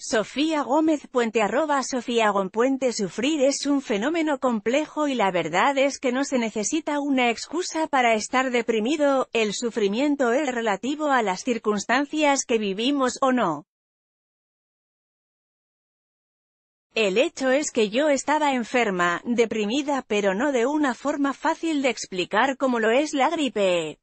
Sofía Gómez Puente arroba Sofía Puente Sufrir es un fenómeno complejo y la verdad es que no se necesita una excusa para estar deprimido, el sufrimiento es relativo a las circunstancias que vivimos o no. El hecho es que yo estaba enferma, deprimida pero no de una forma fácil de explicar como lo es la gripe.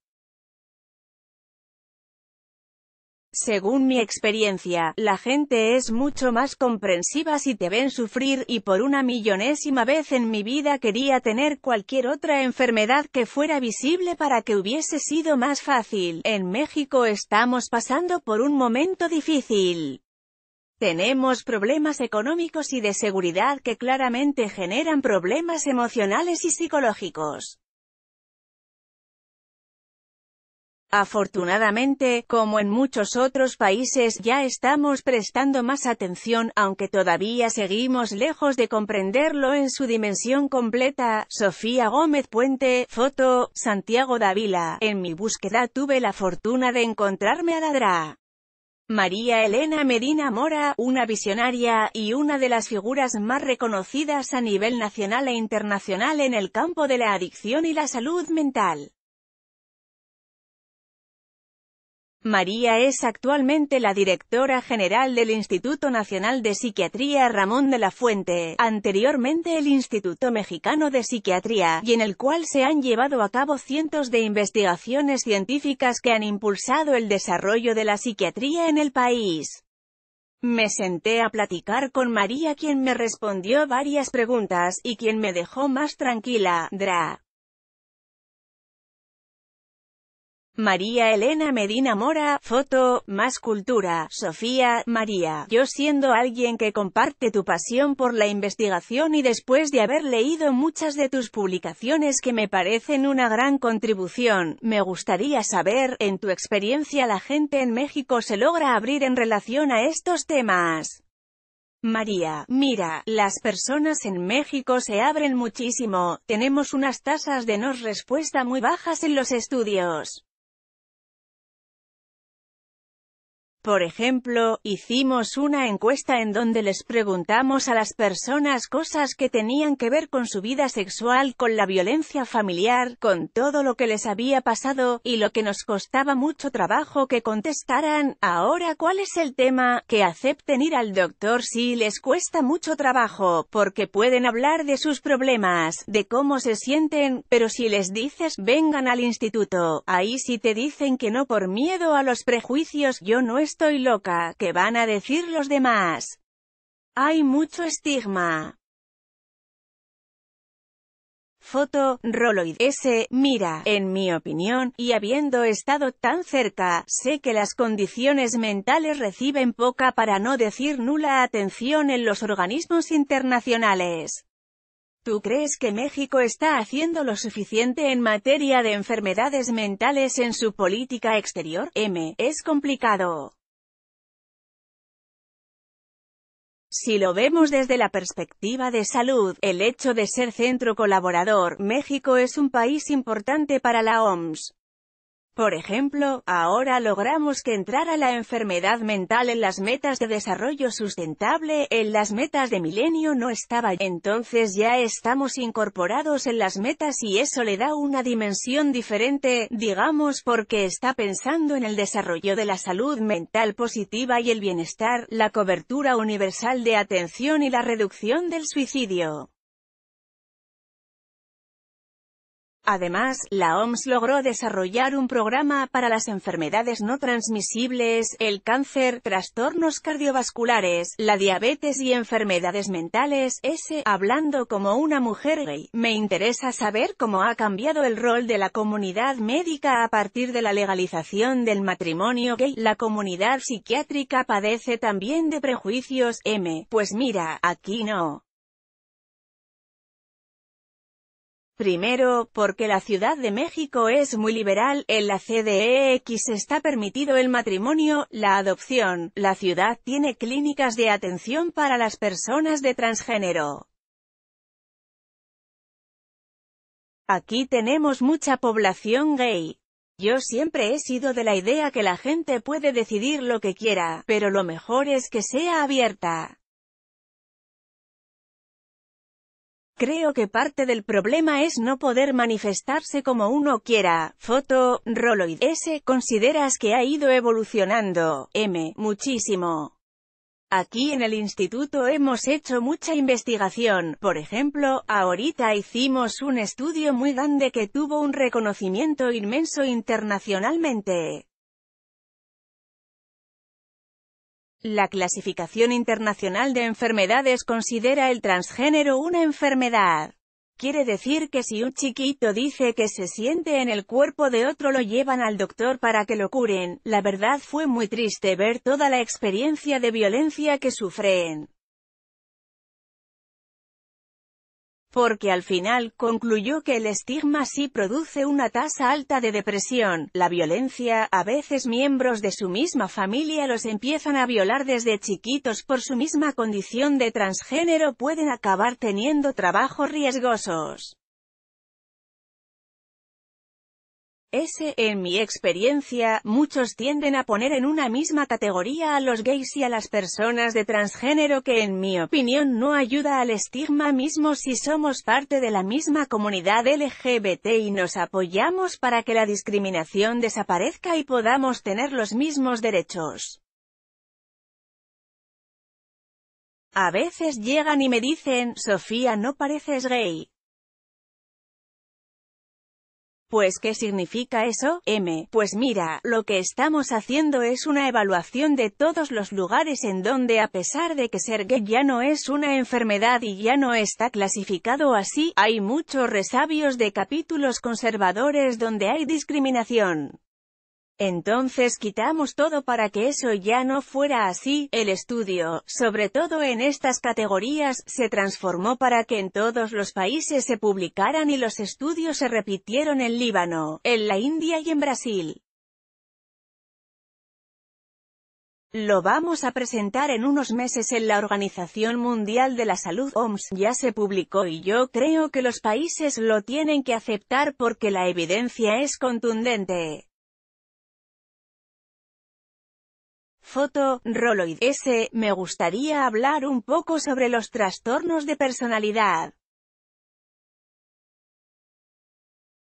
Según mi experiencia, la gente es mucho más comprensiva si te ven sufrir, y por una millonésima vez en mi vida quería tener cualquier otra enfermedad que fuera visible para que hubiese sido más fácil. En México estamos pasando por un momento difícil. Tenemos problemas económicos y de seguridad que claramente generan problemas emocionales y psicológicos. Afortunadamente, como en muchos otros países, ya estamos prestando más atención, aunque todavía seguimos lejos de comprenderlo en su dimensión completa. Sofía Gómez Puente, foto, Santiago Dávila. En mi búsqueda tuve la fortuna de encontrarme a Dadra. María Elena Medina Mora, una visionaria, y una de las figuras más reconocidas a nivel nacional e internacional en el campo de la adicción y la salud mental. María es actualmente la directora general del Instituto Nacional de Psiquiatría Ramón de la Fuente, anteriormente el Instituto Mexicano de Psiquiatría, y en el cual se han llevado a cabo cientos de investigaciones científicas que han impulsado el desarrollo de la psiquiatría en el país. Me senté a platicar con María quien me respondió varias preguntas, y quien me dejó más tranquila, Dra. María Elena Medina Mora, foto, más cultura, Sofía, María, yo siendo alguien que comparte tu pasión por la investigación y después de haber leído muchas de tus publicaciones que me parecen una gran contribución, me gustaría saber, en tu experiencia la gente en México se logra abrir en relación a estos temas. María, mira, las personas en México se abren muchísimo, tenemos unas tasas de no respuesta muy bajas en los estudios. Por ejemplo, hicimos una encuesta en donde les preguntamos a las personas cosas que tenían que ver con su vida sexual, con la violencia familiar, con todo lo que les había pasado, y lo que nos costaba mucho trabajo que contestaran, ahora cuál es el tema, que acepten ir al doctor si les cuesta mucho trabajo, porque pueden hablar de sus problemas, de cómo se sienten, pero si les dices, vengan al instituto, ahí si te dicen que no por miedo a los prejuicios, yo no estoy loca, ¿qué van a decir los demás? Hay mucho estigma. Foto, Roloid S. Mira, en mi opinión, y habiendo estado tan cerca, sé que las condiciones mentales reciben poca para no decir nula atención en los organismos internacionales. ¿Tú crees que México está haciendo lo suficiente en materia de enfermedades mentales en su política exterior? M. Es complicado. Si lo vemos desde la perspectiva de salud, el hecho de ser centro colaborador, México es un país importante para la OMS. Por ejemplo, ahora logramos que entrara la enfermedad mental en las metas de desarrollo sustentable, en las metas de milenio no estaba, entonces ya estamos incorporados en las metas y eso le da una dimensión diferente, digamos porque está pensando en el desarrollo de la salud mental positiva y el bienestar, la cobertura universal de atención y la reducción del suicidio. Además, la OMS logró desarrollar un programa para las enfermedades no transmisibles, el cáncer, trastornos cardiovasculares, la diabetes y enfermedades mentales. S. Hablando como una mujer gay, me interesa saber cómo ha cambiado el rol de la comunidad médica a partir de la legalización del matrimonio gay. La comunidad psiquiátrica padece también de prejuicios. M. Pues mira, aquí no. Primero, porque la Ciudad de México es muy liberal, en la CDEX está permitido el matrimonio, la adopción, la ciudad tiene clínicas de atención para las personas de transgénero. Aquí tenemos mucha población gay. Yo siempre he sido de la idea que la gente puede decidir lo que quiera, pero lo mejor es que sea abierta. Creo que parte del problema es no poder manifestarse como uno quiera. Foto, Roloid S. Consideras que ha ido evolucionando, M. Muchísimo. Aquí en el instituto hemos hecho mucha investigación, por ejemplo, ahorita hicimos un estudio muy grande que tuvo un reconocimiento inmenso internacionalmente. La clasificación internacional de enfermedades considera el transgénero una enfermedad. Quiere decir que si un chiquito dice que se siente en el cuerpo de otro lo llevan al doctor para que lo curen. La verdad fue muy triste ver toda la experiencia de violencia que sufren. porque al final concluyó que el estigma sí produce una tasa alta de depresión, la violencia, a veces miembros de su misma familia los empiezan a violar desde chiquitos por su misma condición de transgénero pueden acabar teniendo trabajos riesgosos. S. En mi experiencia, muchos tienden a poner en una misma categoría a los gays y a las personas de transgénero que en mi opinión no ayuda al estigma mismo si somos parte de la misma comunidad LGBT y nos apoyamos para que la discriminación desaparezca y podamos tener los mismos derechos. A veces llegan y me dicen, Sofía no pareces gay, pues ¿qué significa eso, M? Pues mira, lo que estamos haciendo es una evaluación de todos los lugares en donde a pesar de que ser gay ya no es una enfermedad y ya no está clasificado así, hay muchos resabios de capítulos conservadores donde hay discriminación. Entonces quitamos todo para que eso ya no fuera así, el estudio, sobre todo en estas categorías, se transformó para que en todos los países se publicaran y los estudios se repitieron en Líbano, en la India y en Brasil. Lo vamos a presentar en unos meses en la Organización Mundial de la Salud OMS, ya se publicó y yo creo que los países lo tienen que aceptar porque la evidencia es contundente. Foto, Roloid S. Me gustaría hablar un poco sobre los trastornos de personalidad.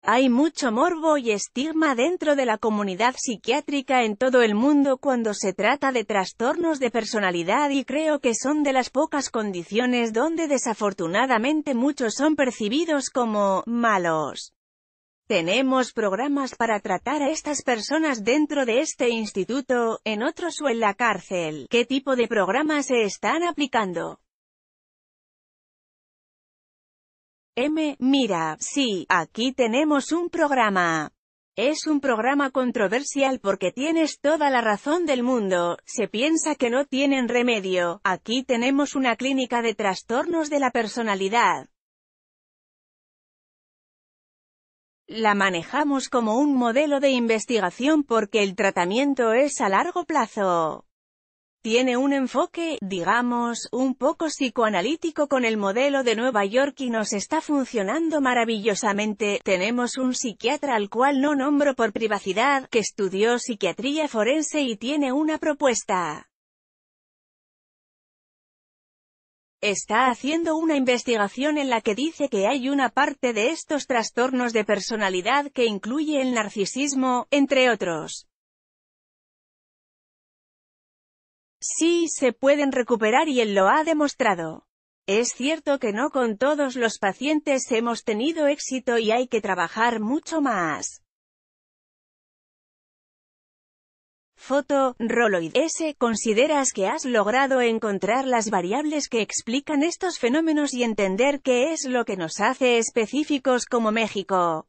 Hay mucho morbo y estigma dentro de la comunidad psiquiátrica en todo el mundo cuando se trata de trastornos de personalidad y creo que son de las pocas condiciones donde desafortunadamente muchos son percibidos como «malos». Tenemos programas para tratar a estas personas dentro de este instituto, en otros o en la cárcel. ¿Qué tipo de programas se están aplicando? M. Mira, sí, aquí tenemos un programa. Es un programa controversial porque tienes toda la razón del mundo, se piensa que no tienen remedio, aquí tenemos una clínica de trastornos de la personalidad. La manejamos como un modelo de investigación porque el tratamiento es a largo plazo. Tiene un enfoque, digamos, un poco psicoanalítico con el modelo de Nueva York y nos está funcionando maravillosamente. Tenemos un psiquiatra al cual no nombro por privacidad, que estudió psiquiatría forense y tiene una propuesta está haciendo una investigación en la que dice que hay una parte de estos trastornos de personalidad que incluye el narcisismo, entre otros. Sí se pueden recuperar y él lo ha demostrado. Es cierto que no con todos los pacientes hemos tenido éxito y hay que trabajar mucho más. Foto, Roloid S. ¿Consideras que has logrado encontrar las variables que explican estos fenómenos y entender qué es lo que nos hace específicos como México?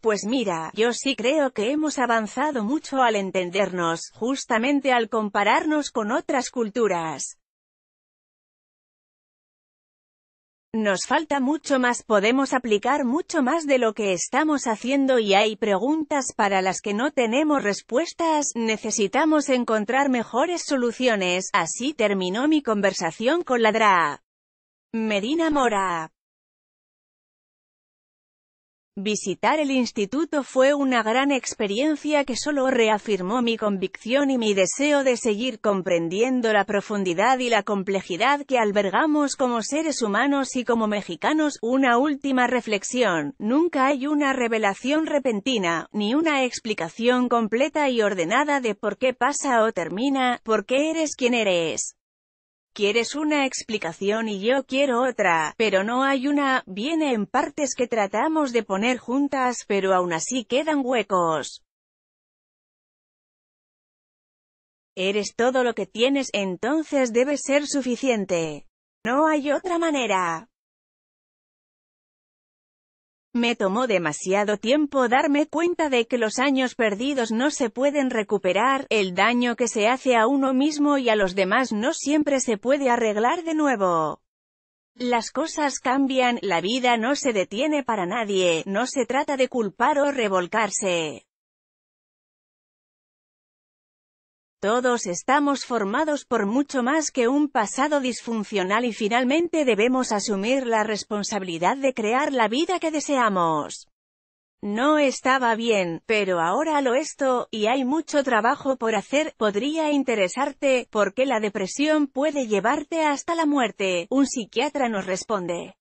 Pues mira, yo sí creo que hemos avanzado mucho al entendernos, justamente al compararnos con otras culturas. Nos falta mucho más, podemos aplicar mucho más de lo que estamos haciendo y hay preguntas para las que no tenemos respuestas, necesitamos encontrar mejores soluciones, así terminó mi conversación con la DRA. Medina Mora Visitar el instituto fue una gran experiencia que solo reafirmó mi convicción y mi deseo de seguir comprendiendo la profundidad y la complejidad que albergamos como seres humanos y como mexicanos. Una última reflexión, nunca hay una revelación repentina, ni una explicación completa y ordenada de por qué pasa o termina, por qué eres quien eres. Quieres una explicación y yo quiero otra, pero no hay una, viene en partes que tratamos de poner juntas pero aún así quedan huecos. Eres todo lo que tienes entonces debe ser suficiente. No hay otra manera. Me tomó demasiado tiempo darme cuenta de que los años perdidos no se pueden recuperar, el daño que se hace a uno mismo y a los demás no siempre se puede arreglar de nuevo. Las cosas cambian, la vida no se detiene para nadie, no se trata de culpar o revolcarse. Todos estamos formados por mucho más que un pasado disfuncional y finalmente debemos asumir la responsabilidad de crear la vida que deseamos. No estaba bien, pero ahora lo esto, y hay mucho trabajo por hacer, podría interesarte, porque la depresión puede llevarte hasta la muerte, un psiquiatra nos responde.